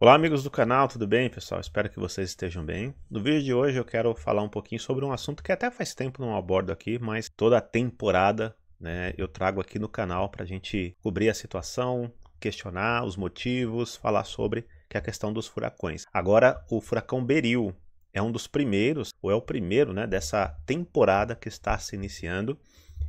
Olá amigos do canal, tudo bem pessoal? Espero que vocês estejam bem. No vídeo de hoje eu quero falar um pouquinho sobre um assunto que até faz tempo não abordo aqui, mas toda a temporada né, eu trago aqui no canal para a gente cobrir a situação, questionar os motivos, falar sobre que é a questão dos furacões. Agora o furacão Beril é um dos primeiros, ou é o primeiro né, dessa temporada que está se iniciando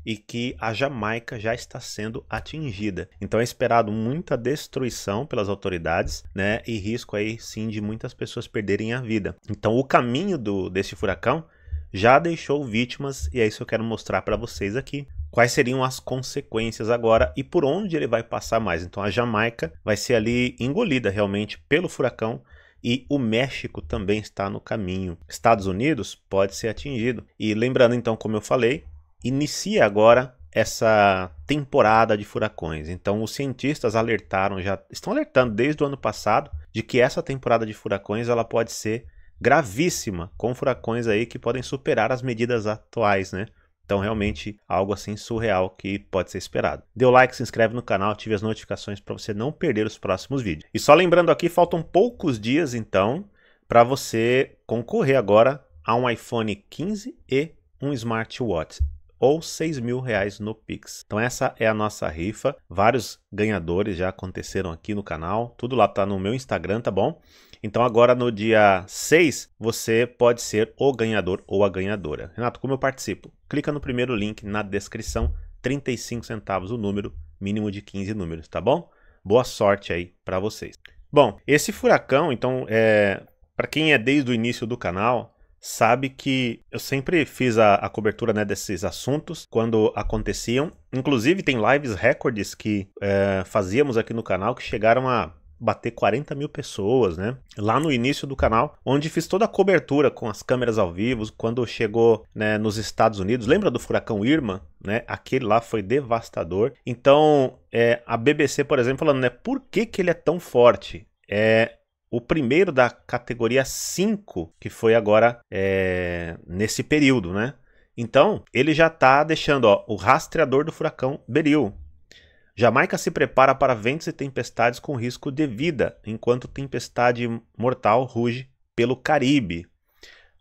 e que a Jamaica já está sendo atingida. Então é esperado muita destruição pelas autoridades, né? E risco aí sim de muitas pessoas perderem a vida. Então o caminho do desse furacão já deixou vítimas e é isso que eu quero mostrar para vocês aqui. Quais seriam as consequências agora e por onde ele vai passar mais? Então a Jamaica vai ser ali engolida realmente pelo furacão e o México também está no caminho. Estados Unidos pode ser atingido. E lembrando então, como eu falei, inicia agora essa temporada de furacões. Então, os cientistas alertaram já, estão alertando desde o ano passado de que essa temporada de furacões ela pode ser gravíssima, com furacões aí que podem superar as medidas atuais, né? Então, realmente algo assim surreal que pode ser esperado. Dê o like, se inscreve no canal, ative as notificações para você não perder os próximos vídeos. E só lembrando aqui, faltam poucos dias então para você concorrer agora a um iPhone 15 e um smartwatch ou 6 mil reais no Pix. Então essa é a nossa rifa. Vários ganhadores já aconteceram aqui no canal. Tudo lá tá no meu Instagram, tá bom? Então agora no dia 6 você pode ser o ganhador ou a ganhadora. Renato, como eu participo? Clica no primeiro link na descrição, 35 centavos o número, mínimo de 15 números, tá bom? Boa sorte aí para vocês. Bom, esse furacão, então, é para quem é desde o início do canal, sabe que eu sempre fiz a, a cobertura né, desses assuntos quando aconteciam. Inclusive, tem lives recordes que é, fazíamos aqui no canal que chegaram a bater 40 mil pessoas, né? Lá no início do canal, onde fiz toda a cobertura com as câmeras ao vivo, quando chegou né, nos Estados Unidos. Lembra do furacão Irma, né? Aquele lá foi devastador. Então, é, a BBC, por exemplo, falando, né? Por que, que ele é tão forte? É, o primeiro da categoria 5, que foi agora é, nesse período, né? Então, ele já está deixando ó, o rastreador do furacão Beril. Jamaica se prepara para ventos e tempestades com risco de vida, enquanto tempestade mortal ruge pelo Caribe.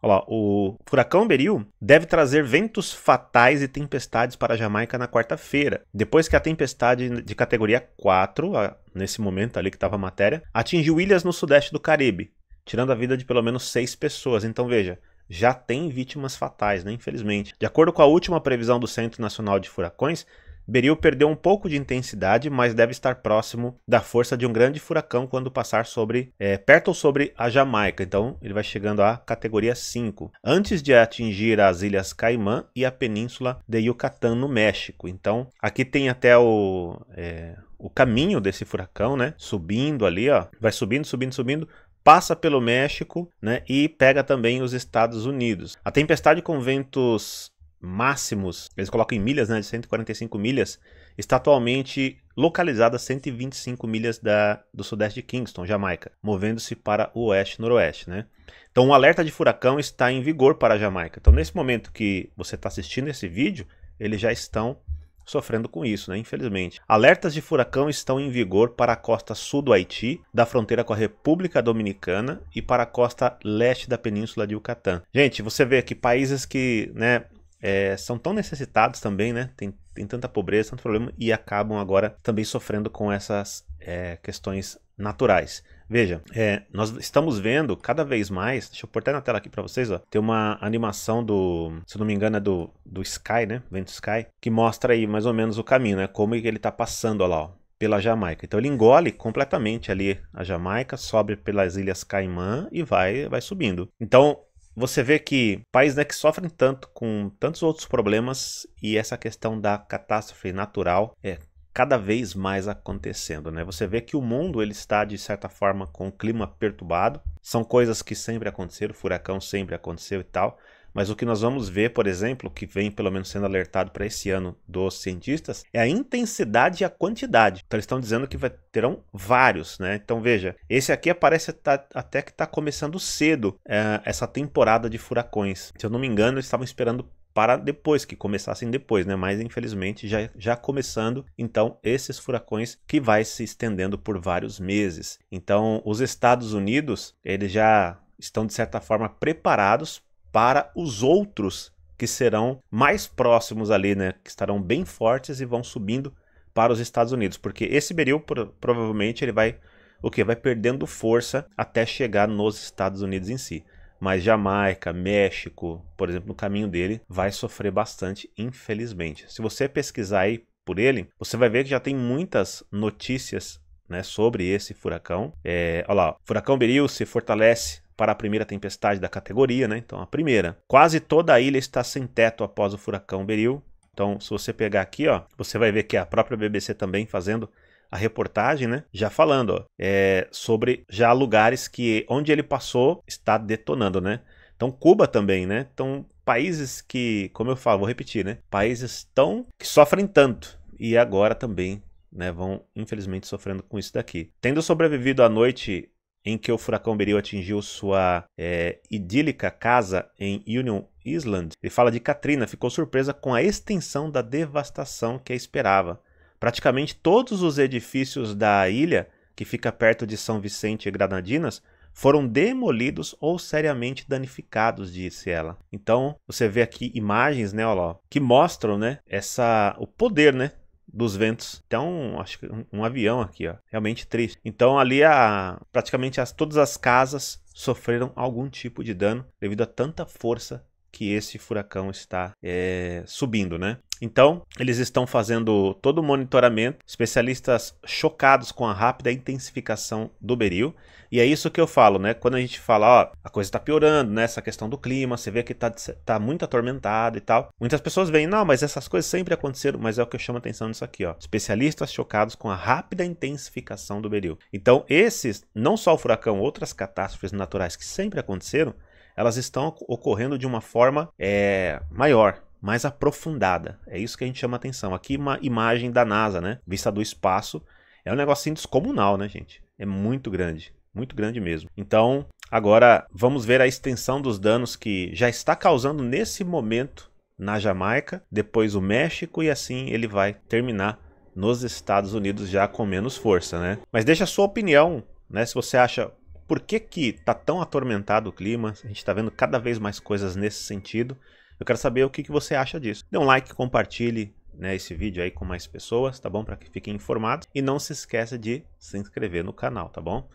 Olha lá, o furacão Beril deve trazer ventos fatais e tempestades para a Jamaica na quarta-feira, depois que a tempestade de categoria 4, nesse momento ali que estava a matéria, atingiu ilhas no sudeste do Caribe, tirando a vida de pelo menos seis pessoas. Então veja, já tem vítimas fatais, né? Infelizmente. De acordo com a última previsão do Centro Nacional de Furacões, Beril perdeu um pouco de intensidade, mas deve estar próximo da força de um grande furacão quando passar sobre é, perto ou sobre a Jamaica. Então ele vai chegando à categoria 5, antes de atingir as Ilhas Caimã e a Península de Yucatán no México. Então aqui tem até o é, o caminho desse furacão, né? Subindo ali, ó, vai subindo, subindo, subindo, passa pelo México né, e pega também os Estados Unidos. A tempestade com ventos máximos, eles colocam em milhas, né, de 145 milhas, está atualmente localizada a 125 milhas da, do sudeste de Kingston, Jamaica, movendo-se para o oeste-noroeste, né? Então, o um alerta de furacão está em vigor para a Jamaica. Então, nesse momento que você está assistindo esse vídeo, eles já estão sofrendo com isso, né? Infelizmente. Alertas de furacão estão em vigor para a costa sul do Haiti, da fronteira com a República Dominicana e para a costa leste da península de Yucatán. Gente, você vê que países que, né, é, são tão necessitados também, né? Tem, tem tanta pobreza, tanto problema, e acabam agora também sofrendo com essas é, questões naturais. Veja, é, nós estamos vendo cada vez mais, deixa eu pôr até na tela aqui para vocês, ó, tem uma animação do, se não me engano é do, do Sky, né, Vento Sky, que mostra aí mais ou menos o caminho, né, como é ele tá passando, ó lá, ó, pela Jamaica. Então ele engole completamente ali a Jamaica, sobe pelas Ilhas Caimã e vai, vai subindo. Então você vê que países né, que sofrem tanto com tantos outros problemas e essa questão da catástrofe natural é cada vez mais acontecendo, né? Você vê que o mundo ele está de certa forma com o clima perturbado. São coisas que sempre aconteceram, furacão sempre aconteceu e tal. Mas o que nós vamos ver, por exemplo, que vem pelo menos sendo alertado para esse ano dos cientistas, é a intensidade e a quantidade. Então eles estão dizendo que vai, terão vários, né? Então veja, esse aqui parece tá, até que está começando cedo é, essa temporada de furacões. Se eu não me engano, eles estavam esperando para depois, que começassem depois, né? Mas infelizmente já, já começando, então, esses furacões que vai se estendendo por vários meses. Então, os Estados Unidos, eles já estão de certa forma preparados para os outros que serão mais próximos ali, né? Que estarão bem fortes e vão subindo para os Estados Unidos, porque esse beril provavelmente ele vai o que vai perdendo força até chegar nos Estados Unidos em si. Mas Jamaica, México, por exemplo, no caminho dele vai sofrer bastante, infelizmente. Se você pesquisar aí por ele, você vai ver que já tem muitas notícias né, sobre esse furacão. É, olha lá, furacão Beril se fortalece para a primeira tempestade da categoria, né? Então, a primeira. Quase toda a ilha está sem teto após o furacão Beril. Então, se você pegar aqui, ó, você vai ver que a própria BBC também fazendo a reportagem, né? Já falando ó, é, sobre já lugares que onde ele passou está detonando, né? Então, Cuba também, né? Então, países que, como eu falo, vou repetir, né? Países tão que sofrem tanto e agora também, né? Vão infelizmente sofrendo com isso daqui. Tendo sobrevivido à noite em que o furacão Beril atingiu sua é, idílica casa em Union Island, ele fala de Katrina, ficou surpresa com a extensão da devastação que a esperava. Praticamente todos os edifícios da ilha, que fica perto de São Vicente e Granadinas, foram demolidos ou seriamente danificados, disse ela. Então, você vê aqui imagens, né, ó que mostram, né, essa o poder, né, dos ventos. Então, acho que um, um avião aqui, ó. Realmente triste. Então, ali a praticamente as, todas as casas sofreram algum tipo de dano devido a tanta força que esse furacão está é, subindo, né? Então, eles estão fazendo todo o monitoramento, especialistas chocados com a rápida intensificação do beril. E é isso que eu falo, né? Quando a gente fala, ó, a coisa está piorando, né? Essa questão do clima, você vê que tá, tá muito atormentado e tal. Muitas pessoas veem, não, mas essas coisas sempre aconteceram, mas é o que eu chamo a atenção nisso aqui, ó. Especialistas chocados com a rápida intensificação do beril. Então, esses, não só o furacão, outras catástrofes naturais que sempre aconteceram, elas estão ocorrendo de uma forma é, maior, mais aprofundada. É isso que a gente chama atenção. Aqui uma imagem da NASA, né? Vista do espaço. É um negocinho descomunal, né, gente? É muito grande, muito grande mesmo. Então, agora vamos ver a extensão dos danos que já está causando nesse momento na Jamaica, depois o México e assim ele vai terminar nos Estados Unidos já com menos força, né? Mas deixa a sua opinião, né? Se você acha por que que tá tão atormentado o clima? A gente está vendo cada vez mais coisas nesse sentido. Eu quero saber o que, que você acha disso. Dê um like, compartilhe né, esse vídeo aí com mais pessoas, tá bom? Para que fiquem informados. E não se esqueça de se inscrever no canal, tá bom?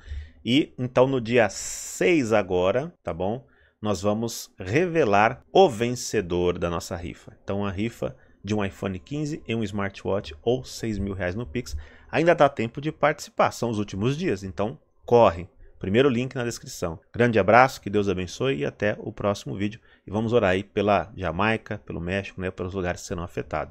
E então no dia 6 agora, tá bom? Nós vamos revelar o vencedor da nossa rifa. Então a rifa de um iPhone 15 e um smartwatch ou 6 mil reais no Pix. Ainda dá tempo de participar, são os últimos dias, então corre! Primeiro link na descrição. Grande abraço, que Deus abençoe e até o próximo vídeo. E vamos orar aí pela Jamaica, pelo México, né, pelos lugares que serão afetados.